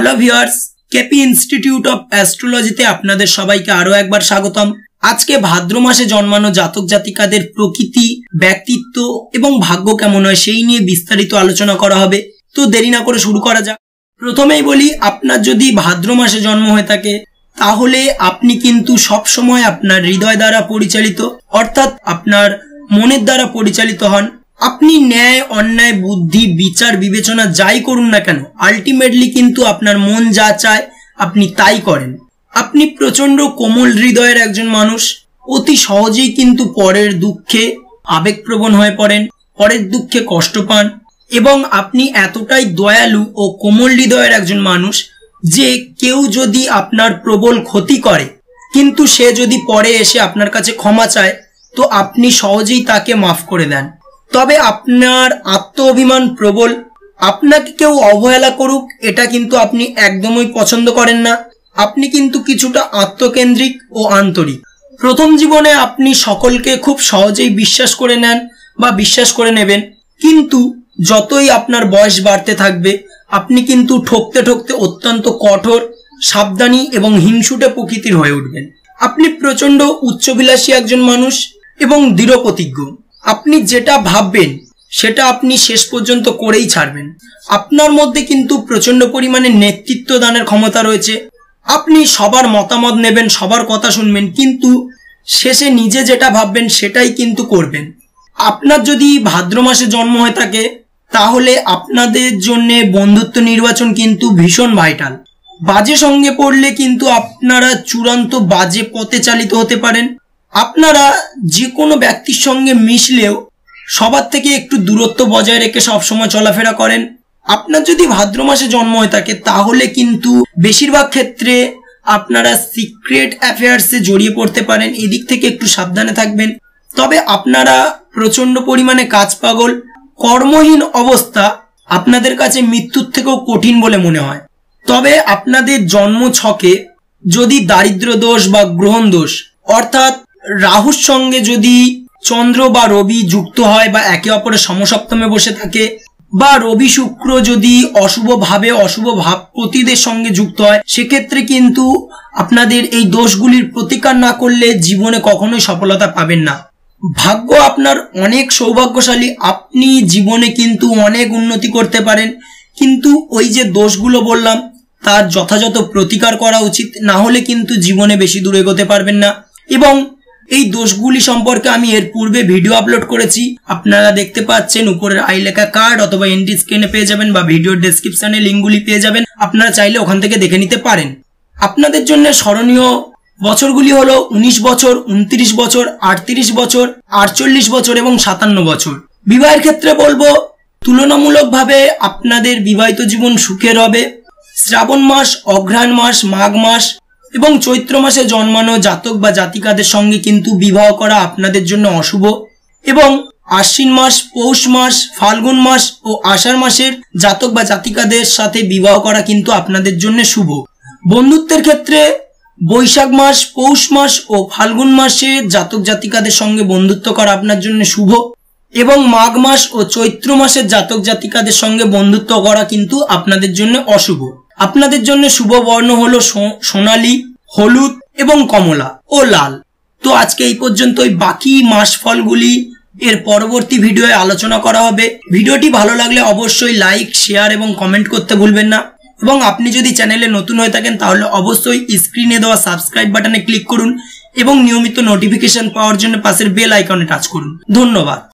hello viewers KP institute of অ্যাস্ট্রোলজিতে আপনাদের সবাইকে আরো একবার স্বাগতম আজকে ভাদ্র মাসে জন্মানো জাতক জাতিকাদের প্রকৃতি ব্যক্তিত্ব এবং ভাগ্য কেমন হয় সেই নিয়ে বিস্তারিত আলোচনা করা হবে তো দেরি না করে শুরু করা যাক প্রথমেই বলি আপনার যদি ভাদ্র মাসে জন্ম হয়ে থাকে তাহলে আপনি কিন্তু সবসময় আপনার হৃদয় দ্বারা পরিচালিত অর্থাৎ আপনার মনের দ্বারা পরিচালিত হন আপনি ন্যায় অন্যায় বুদ্ধি বিচার বিবেচনা যাই করুন না কেন আলটিমেটলি কিন্তু আপনার মন যা চায় আপনি তাই করেন আপনি প্রচন্ড কোমল হৃদয়ের একজন মানুষ অতি সহজেই কিন্তু পরের দুঃখে আবেগপ্রবণ হয়ে পড়েন পরের দুঃখে কষ্ট পান এবং আপনি এতটাই দয়ালু ও কোমল হৃদয়ের একজন মানুষ যে কেউ যদি আপনার প্রবল ক্ষতি করে কিন্তু সে যদি পরে এসে আপনার কাছে ক্ষমা চায় তো আপনি সহজেই তাকে মাফ করে দেন তবে আপনার আত্মঅভিমান প্রবল আপনাকে কেউ অবহেলা করুক এটা কিন্তু আপনি একদমই পছন্দ করেন না আপনি কিন্তু কিছুটা আত্মকেন্দ্রিক ও আন্তরিক প্রথম জীবনে আপনি সকলকে খুব সহজেই বিশ্বাস করে নেন বা বিশ্বাস করে নেবেন কিন্তু যতই আপনার বয়স বাড়তে থাকবে আপনি কিন্তু ঠকতে ঠকতে অত্যন্ত কঠোর সাবধানী এবং হিংসুটে প্রকৃতির হয়ে উঠবেন আপনি প্রচণ্ড উচ্চবিলাসী একজন মানুষ এবং দৃঢ় প্রতিজ্ঞ আপনি যেটা ভাববেন সেটা আপনি শেষ পর্যন্ত করেই ছাড়বেন আপনার মধ্যে কিন্তু প্রচণ্ড পরিমাণে নেতৃত্ব দানের ক্ষমতা রয়েছে আপনি সবার মতামত নেবেন সবার কথা শুনবেন কিন্তু শেষে নিজে যেটা ভাববেন সেটাই কিন্তু করবেন আপনার যদি ভাদ্র মাসে জন্ম হয়ে থাকে তাহলে আপনাদের জন্য বন্ধুত্ব নির্বাচন কিন্তু ভীষণ ভাইটাল বাজে সঙ্গে পড়লে কিন্তু আপনারা চূড়ান্ত বাজে পথে চালিত হতে পারেন আপনারা যে কোনো ব্যক্তির সঙ্গে মিশলেও সবার থেকে একটু দূরত্ব বজায় রেখে সবসময় চলাফেরা করেন আপনার যদি ভাদ্র মাসে জন্ম হয়ে থাকে তাহলে কিন্তু বেশিরভাগ ক্ষেত্রে আপনারা সিক্রেট অ্যাফেয়ার্সে জড়িয়ে পড়তে পারেন এদিক থেকে একটু সাবধানে থাকবেন তবে আপনারা প্রচণ্ড পরিমাণে কাজ পাগল কর্মহীন অবস্থা আপনাদের কাছে মৃত্যুর থেকেও কঠিন বলে মনে হয় তবে আপনাদের জন্ম ছকে যদি দারিদ্র দোষ বা গ্রহণ দোষ অর্থাৎ রাহুর সঙ্গে যদি চন্দ্র বা রবি যুক্ত হয় বা একে অপরের সমসপ্তমে বসে থাকে বা রবি শুক্র যদি অশুভভাবে অশুভ ভাব প্রতিদের সঙ্গে যুক্ত হয় সেক্ষেত্রে কিন্তু আপনাদের এই দোষগুলির প্রতিকার না করলে জীবনে কখনোই সফলতা পাবেন না ভাগ্য আপনার অনেক সৌভাগ্যশালী আপনি জীবনে কিন্তু অনেক উন্নতি করতে পারেন কিন্তু ওই যে দোষগুলো বললাম তার যথাযথ প্রতিকার করা উচিত না হলে কিন্তু জীবনে বেশি দূর এগোতে পারবেন না এবং এই দোষগুলি সম্পর্কে আমি এর পূর্বে ভিডিও আপলোড করেছি আপনারা দেখতে পাচ্ছেন উপরের আই লেখা কার্ড অথবা এন্ট্রি স্ক্রিনে পেয়ে যাবেন বা ভিডিও ডেসক্রিপশনে লিঙ্কগুলি পেয়ে যাবেন আপনারা চাইলে ওখান থেকে দেখে নিতে পারেন আপনাদের জন্য স্মরণীয় বছরগুলি হলো ১৯ বছর ২৯ বছর আটত্রিশ বছর আটচল্লিশ বছর এবং সাতান্ন বছর বিবাহের ক্ষেত্রে বলবো তুলনামূলকভাবে আপনাদের বিবাহিত জীবন সুখের হবে শ্রাবণ মাস অঘ্রাণ মাস মাঘ মাস এবং চৈত্র মাসে জন্মানো জাতক বা জাতিকাদের সঙ্গে কিন্তু বিবাহ করা আপনাদের জন্য অশুভ এবং আশ্বিন মাস পৌষ মাস ফাল্গুন মাস ও আষাঢ় মাসের জাতক বা জাতিকাদের সাথে বিবাহ করা কিন্তু আপনাদের জন্য শুভ বন্ধুত্বের ক্ষেত্রে বৈশাখ মাস পৌষ মাস ও ফাল্গুন মাসে জাতক জাতিকাদের সঙ্গে বন্ধুত্ব করা আপনার জন্য শুভ এবং মাঘ মাস ও চৈত্র মাসের জাতক জাতিকাদের সঙ্গে বন্ধুত্ব করা কিন্তু আপনাদের জন্য অশুভ আপনাদের জন্য শুভ বর্ণ হলো সোনালি হলুদ এবং কমলা ও লাল তো আজকে এই পর্যন্তই বাকি মাস ফলগুলি এর পরবর্তী ভিডিওয়ে আলোচনা করা হবে ভিডিওটি ভালো লাগলে অবশ্যই লাইক শেয়ার এবং কমেন্ট করতে ভুলবেন না এবং আপনি যদি চ্যানেলে নতুন হয়ে থাকেন তাহলে অবশ্যই স্ক্রিনে দেওয়া সাবস্ক্রাইব বাটনে ক্লিক করুন এবং নিয়মিত নোটিফিকেশন পাওয়ার জন্য পাশের বেল আইকনে টাচ করুন ধন্যবাদ